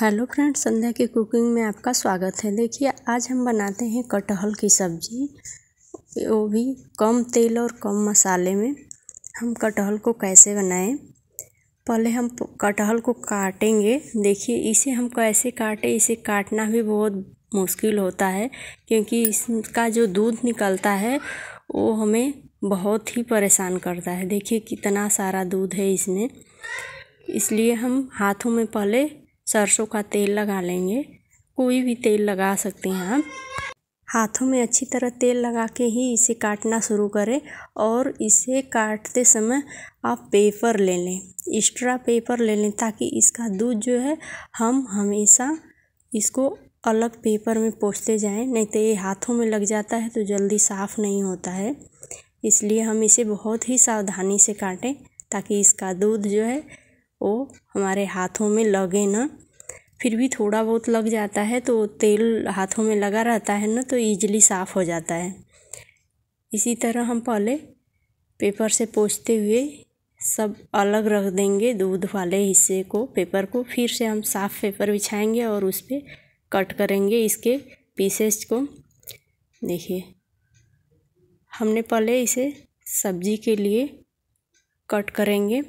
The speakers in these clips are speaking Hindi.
हेलो फ्रेंड्स संध्या की कुकिंग में आपका स्वागत है देखिए आज हम बनाते हैं कटहल की सब्ज़ी वो भी कम तेल और कम मसाले में हम कटहल को कैसे बनाएं पहले हम कटहल को काटेंगे देखिए इसे हम कैसे काटें इसे काटना भी बहुत मुश्किल होता है क्योंकि इसका जो दूध निकलता है वो हमें बहुत ही परेशान करता है देखिए कितना सारा दूध है इसमें इसलिए हम हाथों में पहले सरसों का तेल लगा लेंगे कोई भी तेल लगा सकते हैं आप हाथों में अच्छी तरह तेल लगा के ही इसे काटना शुरू करें और इसे काटते समय आप पेपर ले लें एक्स्ट्रा पेपर ले लें ताकि इसका दूध जो है हम हमेशा इसको अलग पेपर में पोछते जाएं नहीं तो ये हाथों में लग जाता है तो जल्दी साफ़ नहीं होता है इसलिए हम इसे बहुत ही सावधानी से काटें ताकि इसका दूध जो है वो हमारे हाथों में लगे ना फिर भी थोड़ा बहुत लग जाता है तो तेल हाथों में लगा रहता है ना तो ईजिली साफ़ हो जाता है इसी तरह हम पहले पेपर से पोछते हुए सब अलग रख देंगे दूध वाले हिस्से को पेपर को फिर से हम साफ़ पेपर बिछाएंगे और उस पर कट करेंगे इसके पीसेस को देखिए हमने पहले इसे सब्जी के लिए कट करेंगे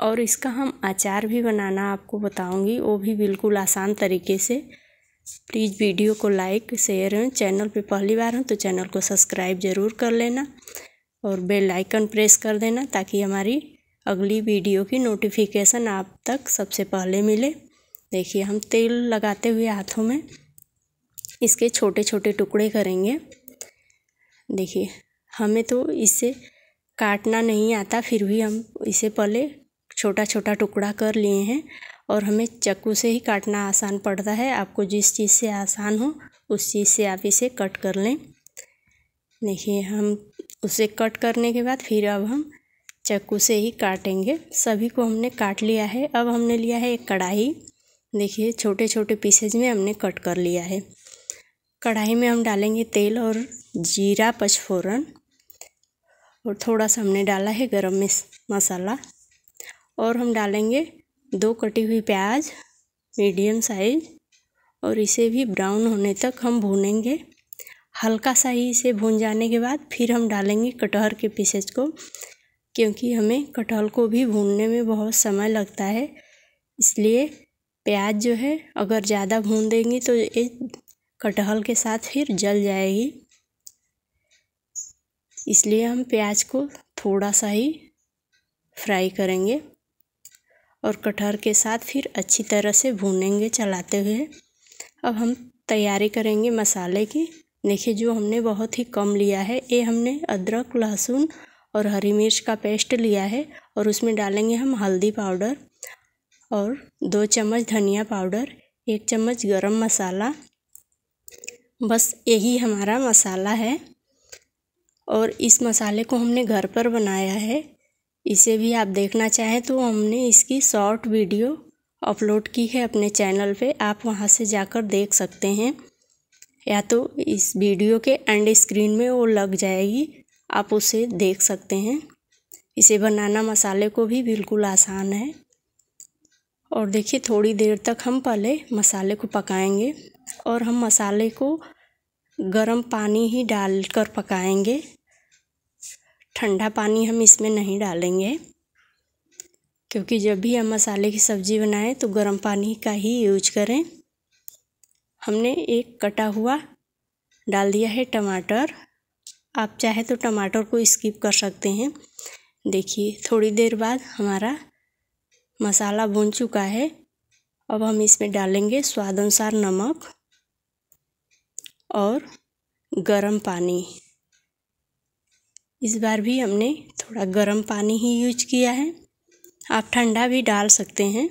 और इसका हम अचार भी बनाना आपको बताऊंगी वो भी बिल्कुल आसान तरीके से प्लीज़ वीडियो को लाइक शेयर चैनल पे पहली बार हूँ तो चैनल को सब्सक्राइब ज़रूर कर लेना और बेल आइकन प्रेस कर देना ताकि हमारी अगली वीडियो की नोटिफिकेशन आप तक सबसे पहले मिले देखिए हम तेल लगाते हुए हाथों में इसके छोटे छोटे टुकड़े करेंगे देखिए हमें तो इससे काटना नहीं आता फिर भी हम इसे पहले छोटा छोटा टुकड़ा कर लिए हैं और हमें चक्कू से ही काटना आसान पड़ता है आपको जिस चीज़ से आसान हो उस चीज़ से आप इसे कट कर लें देखिए हम उसे कट करने के बाद फिर अब हम चक्कू से ही काटेंगे सभी को हमने काट लिया है अब हमने लिया है एक कढ़ाई देखिए छोटे छोटे पीसेज में हमने कट कर लिया है कढ़ाई में हम डालेंगे तेल और जीरा पचफोरन और थोड़ा सा हमने डाला है गरम मसाला और हम डालेंगे दो कटी हुई प्याज मीडियम साइज और इसे भी ब्राउन होने तक हम भूनेंगे हल्का सा ही इसे भून जाने के बाद फिर हम डालेंगे कटहर के पीसेज को क्योंकि हमें कटहल को भी भूनने में बहुत समय लगता है इसलिए प्याज जो है अगर ज़्यादा भून देंगे तो ये कटहल के साथ फिर जल जाएगी इसलिए हम प्याज को थोड़ा सा ही फ्राई करेंगे और कटहर के साथ फिर अच्छी तरह से भूनेंगे चलाते हुए अब हम तैयारी करेंगे मसाले की देखिए जो हमने बहुत ही कम लिया है ये हमने अदरक लहसुन और हरी मिर्च का पेस्ट लिया है और उसमें डालेंगे हम हल्दी पाउडर और दो चम्मच धनिया पाउडर एक चम्मच गरम मसाला बस यही हमारा मसाला है और इस मसाले को हमने घर पर बनाया है इसे भी आप देखना चाहें तो हमने इसकी शॉर्ट वीडियो अपलोड की है अपने चैनल पे आप वहाँ से जाकर देख सकते हैं या तो इस वीडियो के एंड स्क्रीन में वो लग जाएगी आप उसे देख सकते हैं इसे बनाना मसाले को भी बिल्कुल आसान है और देखिए थोड़ी देर तक हम पहले मसाले को पकाएंगे और हम मसाले को गर्म पानी ही डालकर पकाएंगे ठंडा पानी हम इसमें नहीं डालेंगे क्योंकि जब भी हम मसाले की सब्ज़ी बनाएं तो गर्म पानी का ही यूज करें हमने एक कटा हुआ डाल दिया है टमाटर आप चाहे तो टमाटर को स्किप कर सकते हैं देखिए थोड़ी देर बाद हमारा मसाला भुन चुका है अब हम इसमें डालेंगे स्वाद अनुसार नमक और गरम पानी इस बार भी हमने थोड़ा गर्म पानी ही यूज किया है आप ठंडा भी डाल सकते हैं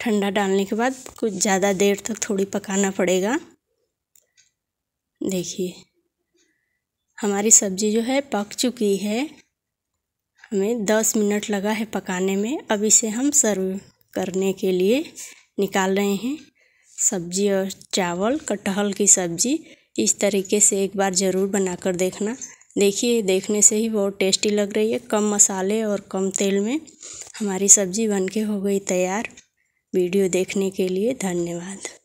ठंडा डालने के बाद कुछ ज़्यादा देर तक थोड़ी पकाना पड़ेगा देखिए हमारी सब्ज़ी जो है पक चुकी है हमें दस मिनट लगा है पकाने में अब इसे हम सर्व करने के लिए निकाल रहे हैं सब्जी और चावल कटहल की सब्ज़ी इस तरीके से एक बार ज़रूर बनाकर देखना देखिए देखने से ही बहुत टेस्टी लग रही है कम मसाले और कम तेल में हमारी सब्ज़ी बनके हो गई तैयार वीडियो देखने के लिए धन्यवाद